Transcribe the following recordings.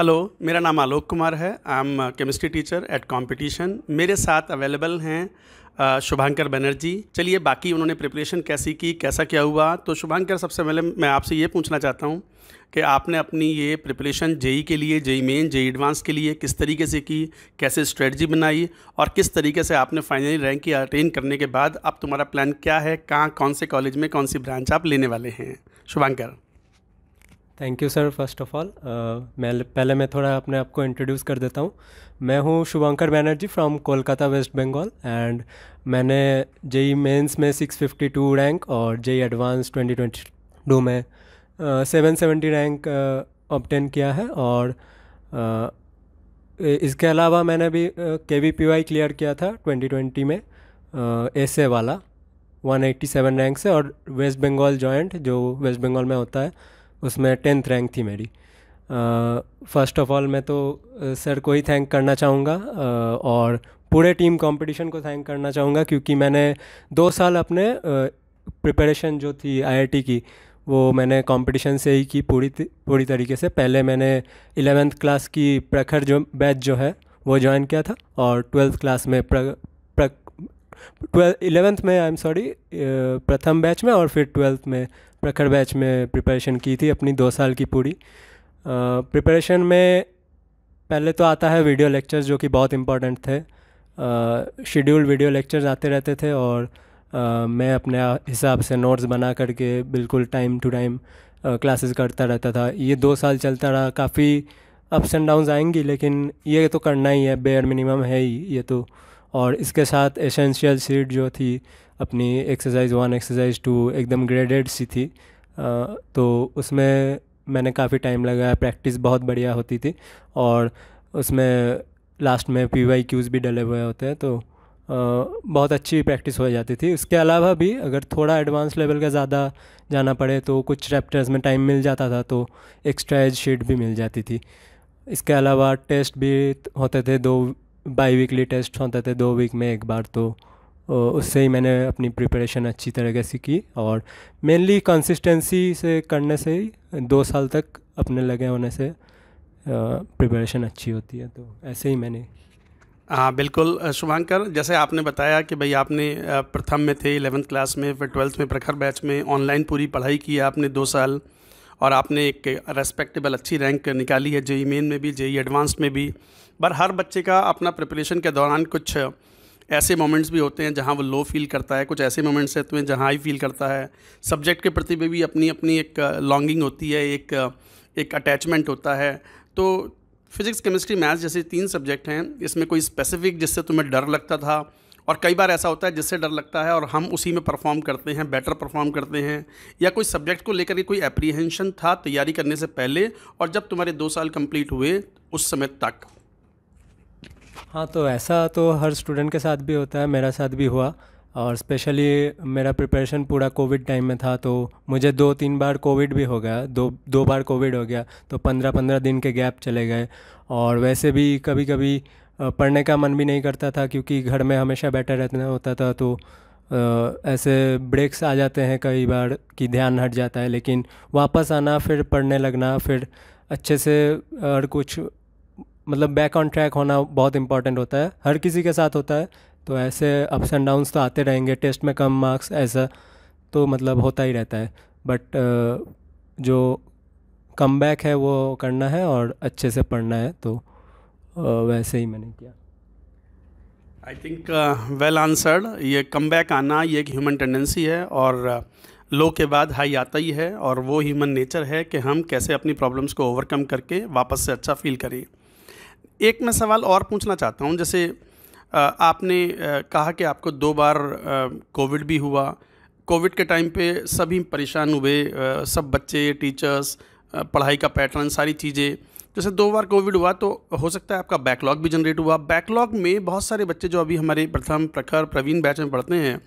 hello मेरा नाम आलोक कुमार है I am chemistry teacher at competition मेरे साथ अवेलेबल हैं शुभांकर बनर्जी चलिए बाकी उन्होंने प्रिपरेशन कैसी की कैसा क्या हुआ तो शुभांकर सबसे पहले मैं आपसे ये पूछना चाहता हूँ कि आपने अपनी ये प्रिपरेशन जेई के लिए जेई मेन जेई एडवांस के लिए किस तरीके से की कैसे स्ट्रेटजी बनाई और किस तरीके से आपने फाइनली रैंक की अटेन करने के बाद अब तुम्हारा प्लान क्या है कहाँ कौन से कॉलेज में कौन सी ब्रांच आप लेने वाले हैं Shubhankar thank you sir first of all मैं पहले मैं थोड़ा अपने आप को इंट्रोड्यूस कर देता हूँ मैं हूँ शुभंकर बैनर्जी फ्रॉम कोलकाता वेस्ट बंगाल एंड मैंने जेई मेंस e में 652 रैंक और जेई एडवांस 2022 में सेवन सेवेंटी रैंक ऑप्टेन किया है और uh, इसके अलावा मैंने भी के वी पी वाई क्लियर किया था 2020 में एस uh, वाला 187 रैंक से और वेस्ट बंगाल जॉइंट जो वेस्ट बंगाल में होता है उसमें टेंथ रैंक थी मेरी फ़र्स्ट ऑफ़ ऑल मैं तो सर को ही थैंक करना चाहूँगा और पूरे टीम कंपटीशन को थैंक करना चाहूँगा क्योंकि मैंने दो साल अपने प्रिपरेशन जो थी आईआईटी की वो मैंने कंपटीशन से ही की पूरी पूरी तरीके से पहले मैंने इलेवेंथ क्लास की प्रखर जो बैच जो है वो ज्वाइन किया था और ट्वेल्थ क्लास में प्र, प्र, ट्वेल्थ इलेवेंथ में आई एम सॉरी प्रथम बैच में और फिर ट्वेल्थ में प्रखर बैच में प्रिपरेशन की थी अपनी दो साल की पूरी प्रिपरेशन में पहले तो आता है वीडियो लेक्चर्स जो कि बहुत इम्पॉर्टेंट थे शेड्यूल वीडियो लेक्चर्स आते रहते थे और आ, मैं अपने हिसाब से नोट्स बना करके बिल्कुल टाइम टू टाइम क्लासेस करता रहता था ये दो साल चलता रहा काफ़ी अप्स एंड डाउन्स आएंगी लेकिन ये तो करना ही है बेयर मिनिमम है ही ये तो और इसके साथ एसेंशियल सीट जो थी अपनी एक्सरसाइज वन एक्सरसाइज टू एकदम ग्रेडेड सी थी तो उसमें मैंने काफ़ी टाइम लगाया प्रैक्टिस बहुत बढ़िया होती थी और उसमें लास्ट में पी वाई क्यूज़ भी डले हुए होते हैं तो बहुत अच्छी प्रैक्टिस हो जाती थी उसके अलावा भी अगर थोड़ा एडवांस लेवल का ज़्यादा जाना पड़े तो कुछ चैप्टर्स में टाइम मिल जाता था तो एक्स्ट्रा एज शीट भी मिल जाती थी इसके अलावा टेस्ट भी होते थे दो बाई वीकली टेस्ट होते थे दो वीक में एक बार तो उससे ही मैंने अपनी प्रिपरेशन अच्छी तरीके से की और मेनली कंसिस्टेंसी से करने से ही दो साल तक अपने लगे होने से प्रिपरेशन अच्छी होती है तो ऐसे ही मैंने हाँ बिल्कुल शुभांकर जैसे आपने बताया कि भाई आपने प्रथम में थे इलेवेंथ क्लास में फिर ट्वेल्थ में प्रखर बैच में ऑनलाइन पूरी पढ़ाई की आपने दो साल और आपने एक रेस्पेक्टेबल अच्छी रैंक निकाली है जेई मेन में भी जेई एडवांस में भी पर हर बच्चे का अपना प्रिपरेशन के दौरान कुछ ऐसे मोमेंट्स भी होते हैं जहाँ वो लो फील करता है कुछ ऐसे मोमेंट्स हैं तुम्हें जहाँ हाई फील करता है सब्जेक्ट के प्रति भी अपनी अपनी एक लॉन्गिंग होती है एक एक अटैचमेंट होता है तो फिज़िक्स केमिस्ट्री मैथ्स जैसे तीन सब्जेक्ट हैं इसमें कोई स्पेसिफिक जिससे तुम्हें डर लगता था और कई बार ऐसा होता है जिससे डर लगता है और हम उसी में परफॉर्म करते हैं बेटर परफॉर्म करते हैं या कोई सब्जेक्ट को लेकर कोई एप्रीहेंशन था तैयारी करने से पहले और जब तुम्हारे दो साल कंप्लीट हुए उस समय तक हाँ तो ऐसा तो हर स्टूडेंट के साथ भी होता है मेरा साथ भी हुआ और स्पेशली मेरा प्रिपरेशन पूरा कोविड टाइम में था तो मुझे दो तीन बार कोविड भी हो गया दो दो बार कोविड हो गया तो पंद्रह पंद्रह दिन के गैप चले गए और वैसे भी कभी कभी पढ़ने का मन भी नहीं करता था क्योंकि घर में हमेशा बैठा रहना होता था तो ऐसे ब्रेक्स आ जाते हैं कई बार कि ध्यान हट जाता है लेकिन वापस आना फिर पढ़ने लगना फिर अच्छे से और कुछ मतलब बैक ऑन ट्रैक होना बहुत इंपॉर्टेंट होता है हर किसी के साथ होता है तो ऐसे अप्स एंड डाउन्स तो आते रहेंगे टेस्ट में कम मार्क्स ऐसा तो मतलब होता ही रहता है बट जो कम बैक है वो करना है और अच्छे से पढ़ना है तो वैसे ही मैंने किया आई थिंक वेल आंसर्ड ये कम बैक आना ये एक ह्यूमन टेंडेंसी है और लो के बाद हाई आता ही है और वो ह्यूमन नेचर है कि हम कैसे अपनी प्रॉब्लम्स को ओवरकम करके वापस से अच्छा फील करें एक मैं सवाल और पूछना चाहता हूँ जैसे आपने कहा कि आपको दो बार कोविड भी हुआ कोविड के टाइम पे सभी परेशान हुए सब बच्चे टीचर्स पढ़ाई का पैटर्न सारी चीज़ें जैसे दो बार कोविड हुआ तो हो सकता है आपका बैकलॉग भी जनरेट हुआ बैकलॉग में बहुत सारे बच्चे जो अभी हमारे प्रथम प्रखर प्रवीण बैच में पढ़ते हैं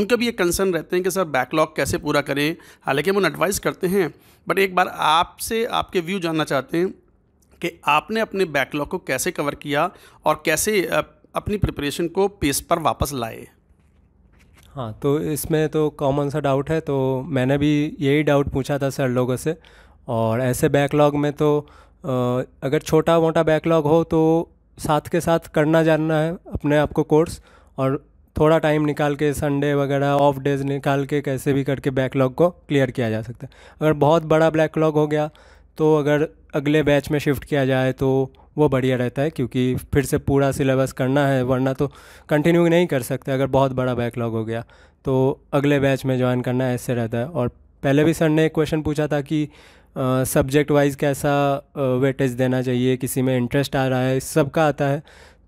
उनका भी ये कंसर्न रहते हैं कि सर बैकलॉग कैसे पूरा करें हालांकि हम उन एडवाइस करते हैं बट एक बार आपसे आपके व्यू जानना चाहते हैं कि आपने अपने बैकलॉग को कैसे कवर किया और कैसे अपनी प्रिपरेशन को पेस पर वापस लाए हाँ तो इसमें तो कॉमन सा डाउट है तो मैंने भी यही डाउट पूछा था सर लोगों से और ऐसे बैकलॉग में तो अगर छोटा मोटा बैकलॉग हो तो साथ के साथ करना जानना है अपने आप को कोर्स और थोड़ा टाइम निकाल के संडे वगैरह ऑफ डेज निकाल के कैसे भी करके बैकलॉग को क्लियर किया जा सकता है अगर बहुत बड़ा बैकलॉग हो गया तो अगर अगले बैच में शिफ्ट किया जाए तो वो बढ़िया रहता है क्योंकि फिर से पूरा सिलेबस करना है वरना तो कंटिन्यू नहीं कर सकते अगर बहुत बड़ा बैकलॉग हो गया तो अगले बैच में ज्वाइन करना ऐसे रहता है और पहले भी सर ने एक क्वेश्चन पूछा था कि सब्जेक्ट वाइज कैसा वेटेज देना चाहिए किसी में इंटरेस्ट आ रहा है सबका आता है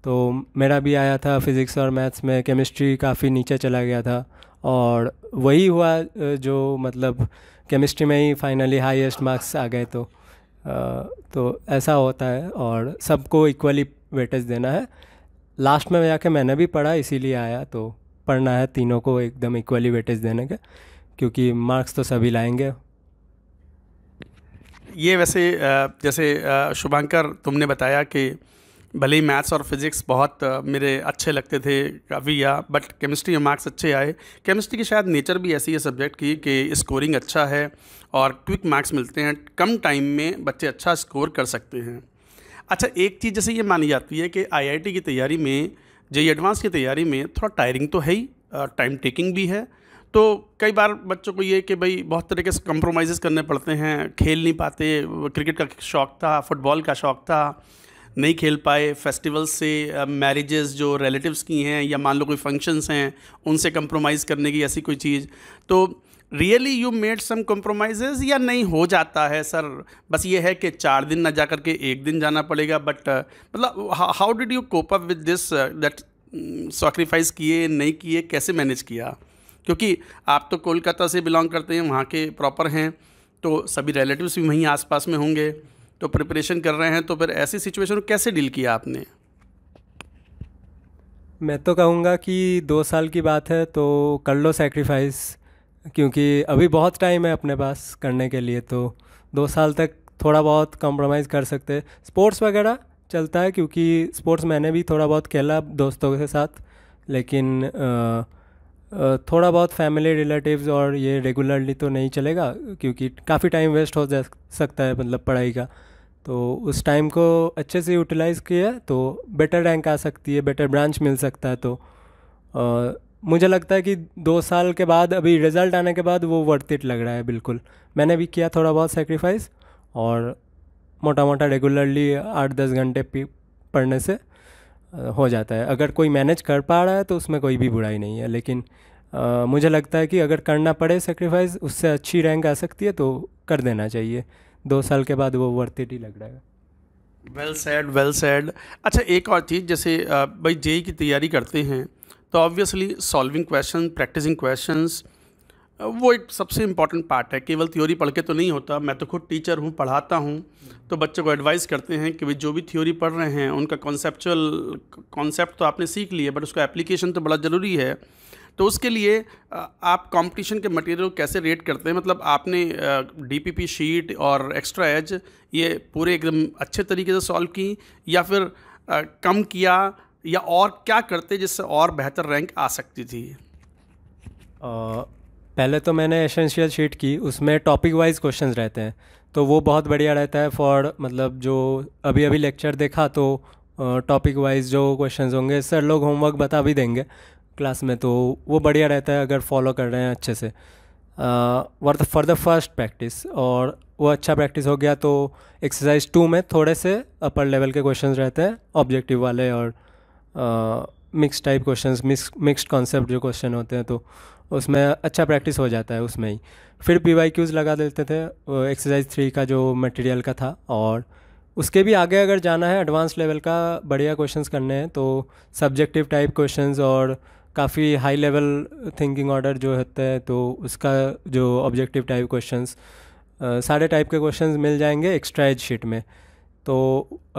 तो मेरा भी आया था फिज़िक्स और मैथ्स में केमिस्ट्री काफ़ी नीचे चला गया था और वही हुआ जो मतलब केमिस्ट्री में ही फाइनली हाईएस्ट मार्क्स आ गए तो तो ऐसा होता है और सबको इक्वली वेटेज देना है लास्ट में जाके मैंने भी पढ़ा इसीलिए आया तो पढ़ना है तीनों को एकदम इक्वली वेटेज देने के क्योंकि मार्क्स तो सभी लाएंगे ये वैसे जैसे शुभांकर तुमने बताया कि भले ही मैथ्स और फिज़िक्स बहुत मेरे अच्छे लगते थे काफ़ी या बट केमिस्ट्री में मार्क्स अच्छे आए केमिस्ट्री की शायद नेचर भी ऐसी है सब्जेक्ट की कि स्कोरिंग अच्छा है और क्विक मार्क्स मिलते हैं कम टाइम में बच्चे अच्छा स्कोर कर सकते हैं अच्छा एक चीज़ जैसे ये मानी जाती है कि आईआईटी की तैयारी में जे एडवांस की तैयारी में थोड़ा टायरिंग तो है ही टाइम टेकिंग भी है तो कई बार बच्चों को ये कि भाई बहुत तरीके से कंप्रोमाइज़ करने पड़ते हैं खेल नहीं पाते क्रिकेट का शौक़ था फुटबॉल का शौक़ था नहीं खेल पाए फेस्टिवल्स से मैरिजेस जो रिलेटिव्स की हैं या मान लो कोई फंक्शंस हैं उनसे कंप्रोमाइज़ करने की ऐसी कोई चीज़ तो really you made some compromises या नहीं हो जाता है सर बस ये है कि चार दिन ना जा कर के एक दिन जाना पड़ेगा बट मतलब how did you cope up with this that sacrifice किए नहीं किए कैसे मैनेज किया क्योंकि आप तो कोलकाता से बिलोंग करते हैं वहाँ के प्रॉपर हैं तो सभी रिलेटिव्स भी वहीं आसपास में होंगे तो प्रिपरेशन कर रहे हैं तो फिर ऐसी सिचुएशन कैसे डील किया आपने मैं तो कहूँगा कि दो साल की बात है तो कर लो सेक्रीफाइस क्योंकि अभी बहुत टाइम है अपने पास करने के लिए तो दो साल तक थोड़ा बहुत कॉम्प्रोमाइज़ कर सकते स्पोर्ट्स वगैरह चलता है क्योंकि स्पोर्ट्स मैंने भी थोड़ा बहुत खेला दोस्तों के साथ लेकिन आ, थोड़ा बहुत फैमिली रिलेटिव्स और ये रेगुलरली तो नहीं चलेगा क्योंकि काफ़ी टाइम वेस्ट हो जा सकता है मतलब पढ़ाई का तो उस टाइम को अच्छे से यूटिलाइज़ किया तो बेटर रैंक आ सकती है बेटर ब्रांच मिल सकता है तो आ, मुझे लगता है कि दो साल के बाद अभी रिज़ल्ट आने के बाद वो वर्थ इट लग रहा है बिल्कुल मैंने भी किया थोड़ा बहुत सेक्रीफाइस और मोटा मोटा रेगुलरली आठ दस घंटे पढ़ने से हो जाता है अगर कोई मैनेज कर पा रहा है तो उसमें कोई भी बुराई नहीं है लेकिन आ, मुझे लगता है कि अगर करना पड़े सेक्रीफाइस उससे अच्छी रैंक आ सकती है तो कर देना चाहिए दो साल के बाद वो वर्थ ही लग रहा है वेल सैड वेल सैड अच्छा एक और चीज़ जैसे भाई जेई की तैयारी करते हैं तो obviously solving question practicing question वो एक सबसे इम्पॉर्टेंट पार्ट है केवल थ्योरी पढ़ के तो नहीं होता मैं तो खुद टीचर हूँ पढ़ाता हूँ तो बच्चों को एडवाइस करते हैं कि भाई जो भी थ्योरी पढ़ रहे हैं उनका कॉन्सेप्चुअल कॉन्सेप्ट तो आपने सीख लिया बट उसका एप्लीकेशन तो बड़ा ज़रूरी है तो उसके लिए आप कंपटीशन के मटेरियल कैसे रेट करते हैं मतलब आपने डीपीपी शीट और एक्स्ट्रा एज ये पूरे एकदम अच्छे तरीके से सॉल्व की या फिर कम किया या और क्या करते जिससे और बेहतर रैंक आ सकती थी आ, पहले तो मैंने एसेंशियल शीट की उसमें टॉपिक वाइज क्वेश्चंस रहते हैं तो वो बहुत बढ़िया रहता है फॉर मतलब जो अभी अभी लेक्चर देखा तो टॉपिक वाइज जो क्वेश्चंस होंगे सर लोग होमवर्क बता भी देंगे क्लास में तो वो बढ़िया रहता है अगर फॉलो कर रहे हैं अच्छे से वर फॉर द फर्स्ट प्रैक्टिस और वो अच्छा प्रैक्टिस हो गया तो एक्सरसाइज टू में थोड़े से अपर लेवल के क्वेश्चन रहते हैं ऑब्जेक्टिव वाले और mix type question mix concept जो क्वेश्चन होते हैं तो उसमें अच्छा प्रैक्टिस हो जाता है उसमें ही फिर पी वाई क्यूज़ लगा देते थे एक्सरसाइज थ्री का जो मटेरियल का था और उसके भी आगे अगर जाना है एडवांस लेवल का बढ़िया क्वेश्चंस करने हैं तो सब्जेक्टिव टाइप क्वेश्चंस और काफ़ी हाई लेवल थिंकिंग ऑर्डर जो होते हैं तो उसका जो ऑब्जेक्टिव टाइप क्वेश्चंस सारे टाइप के क्वेश्चंस मिल जाएंगे एक्स्ट्रा एज शीट में तो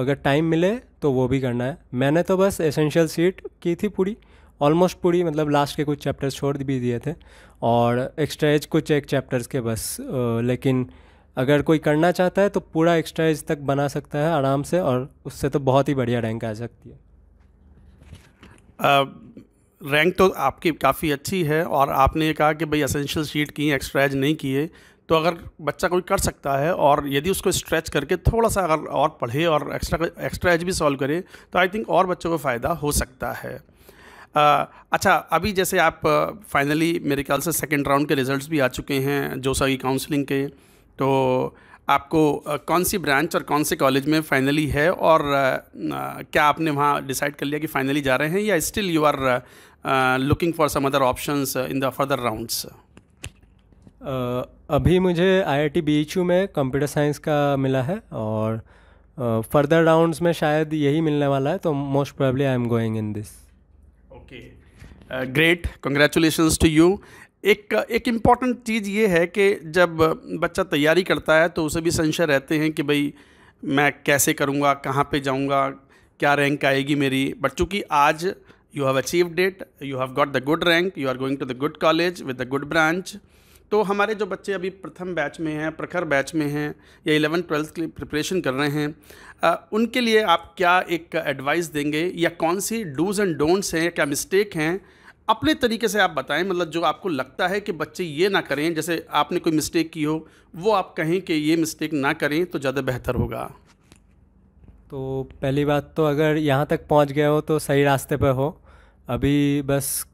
अगर टाइम मिले तो वो भी करना है मैंने तो बस एसेंशियल सीट की थी पूरी ऑलमोस्ट पूरी मतलब लास्ट के कुछ चैप्टर्स छोड़ भी दिए थे और एक्स्ट्रा एज कुछ एक चैप्टर्स के बस लेकिन अगर कोई करना चाहता है तो पूरा एक्स्ट्रा एज तक बना सकता है आराम से और उससे तो बहुत ही बढ़िया रैंक आ सकती है रैंक तो आपकी काफ़ी अच्छी है और आपने ये कहा कि भाई असेंशियल शीट किए एक्स्ट्रैज नहीं किए तो अगर बच्चा कोई कर सकता है और यदि उसको स्ट्रेच करके थोड़ा सा अगर और पढ़े और एक्स्ट्रा एक्स्ट्रा एज भी सॉल्व करे तो आई थिंक और बच्चों को फ़ायदा हो सकता है आ, अच्छा अभी जैसे आप फाइनली मेरे ख्याल से सेकेंड राउंड के रिज़ल्ट भी आ चुके हैं जोसा की काउंसलिंग के तो आपको कौन सी ब्रांच और कौन से कॉलेज में फाइनली है और क्या आपने वहाँ डिसाइड कर लिया कि फाइनली जा रहे हैं या still you are looking for some other option in the further rounds अभी मुझे आईआईटी बीएचयू में कंप्यूटर साइंस का मिला है और फर्दर राउंडस राउंड्स में शायद यही मिलने वाला है तो most probably I am going in this okay great congratulations to you एक एक इम्पॉर्टेंट चीज़ ये है कि जब बच्चा तैयारी करता है तो उसे भी संशय रहते हैं कि भाई मैं कैसे करूँगा कहाँ पे जाऊँगा क्या रैंक आएगी मेरी बट चूँकि आज you have achieved it you have got the good rank you are going to the good college with the good branch तो हमारे जो बच्चे अभी प्रथम बैच में हैं प्रखर बैच में हैं या इलेवन ट्वेल्थ की प्रिपरेशन कर रहे हैं आ, उनके लिए आप क्या एक एडवाइस देंगे या कौन सी डूज़ एंड डोंट्स हैं क्या मिस्टेक हैं अपने तरीके से आप बताएं मतलब जो आपको लगता है कि बच्चे ये ना करें जैसे आपने कोई मिस्टेक की हो वो आप कहें कि ये मिस्टेक ना करें तो ज़्यादा बेहतर होगा तो पहली बात तो अगर यहाँ तक पहुँच गए हो तो सही रास्ते पर हो अभी बस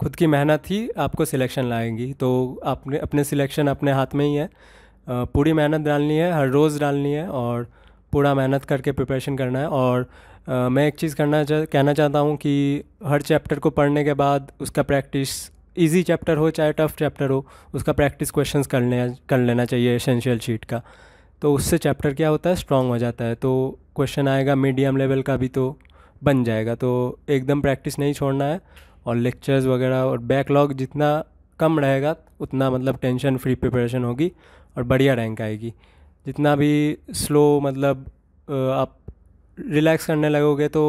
खुद की मेहनत ही आपको सिलेक्शन लाएंगी तो आपने अपने सिलेक्शन अपने हाथ में ही है पूरी मेहनत डालनी है हर रोज़ डालनी है और पूरा मेहनत करके प्रिपरेशन करना है और मैं एक चीज़ करना चाह कहना चाहता हूँ कि हर चैप्टर को पढ़ने के बाद उसका प्रैक्टिस इजी चैप्टर हो चाहे टफ चैप्टर हो उसका प्रैक्टिस क्वेश्चंस कर लेना कर लेना चाहिए एसेंशियल शीट का तो उससे चैप्टर क्या होता है स्ट्रॉन्ग हो जाता है तो क्वेश्चन आएगा मीडियम लेवल का भी तो बन जाएगा तो एकदम प्रैक्टिस नहीं छोड़ना है और लेक्चर्स वगैरह और बैकलॉग जितना कम रहेगा उतना मतलब टेंशन फ्री प्रिपरेशन होगी और बढ़िया रैंक आएगी जितना भी स्लो मतलब आप रिलैक्स करने लगोगे तो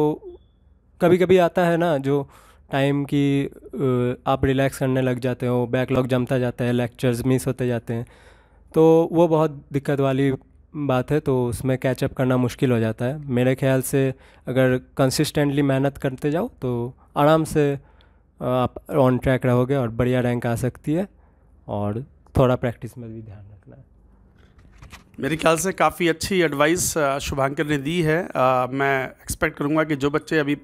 कभी कभी आता है ना जो टाइम की आप रिलैक्स करने लग जाते हो बैकलॉग जमता जाता है लेक्चर्स मिस होते जाते हैं तो वो बहुत दिक्कत वाली बात है तो उसमें कैचअप करना मुश्किल हो जाता है मेरे ख्याल से अगर कंसिस्टेंटली मेहनत करते जाओ तो आराम से आप ऑन ट्रैक रहोगे और बढ़िया रैंक आ सकती है और थोड़ा प्रैक्टिस में भी ध्यान मेरे ख्याल से काफ़ी अच्छी एडवाइस शुभांकर ने दी है आ, मैं एक्सपेक्ट करूँगा कि जो बच्चे अभी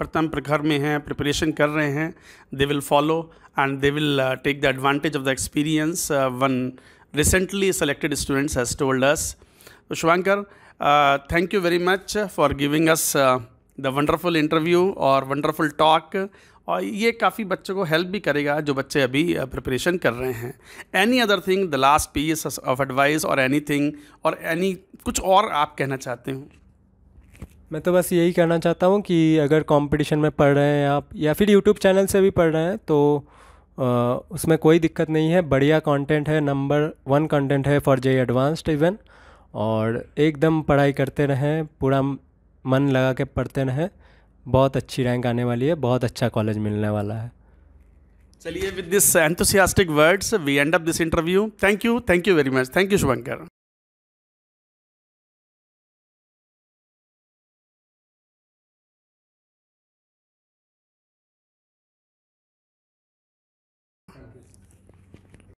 प्रथम प्रखर में हैं प्रिपरेशन कर रहे हैं they will follow and they will take the advantage of the experience one recently selected students has told us तो Shubhankar thank you very much for giving us the wonderful interview और वंडरफुल टॉक और ये काफ़ी बच्चों को help भी करेगा जो बच्चे अभी प्रिपरेशन कर रहे हैं any other thing the last piece of advice और एनी थिंग और एनी कुछ और आप कहना चाहते हो मैं तो बस यही कहना चाहता हूँ कि अगर कंपटीशन में पढ़ रहे हैं आप या फिर यूट्यूब चैनल से भी पढ़ रहे हैं तो आ, उसमें कोई दिक्कत नहीं है बढ़िया कंटेंट है नंबर वन कंटेंट है फॉर जे एडवांस्ड इवन और एकदम पढ़ाई करते रहें पूरा मन लगा के पढ़ते रहें बहुत अच्छी रैंक आने वाली है बहुत अच्छा कॉलेज मिलने वाला है चलिए with this enthusiastic words we end up this interview thank you thank you very much thank you Shubhankar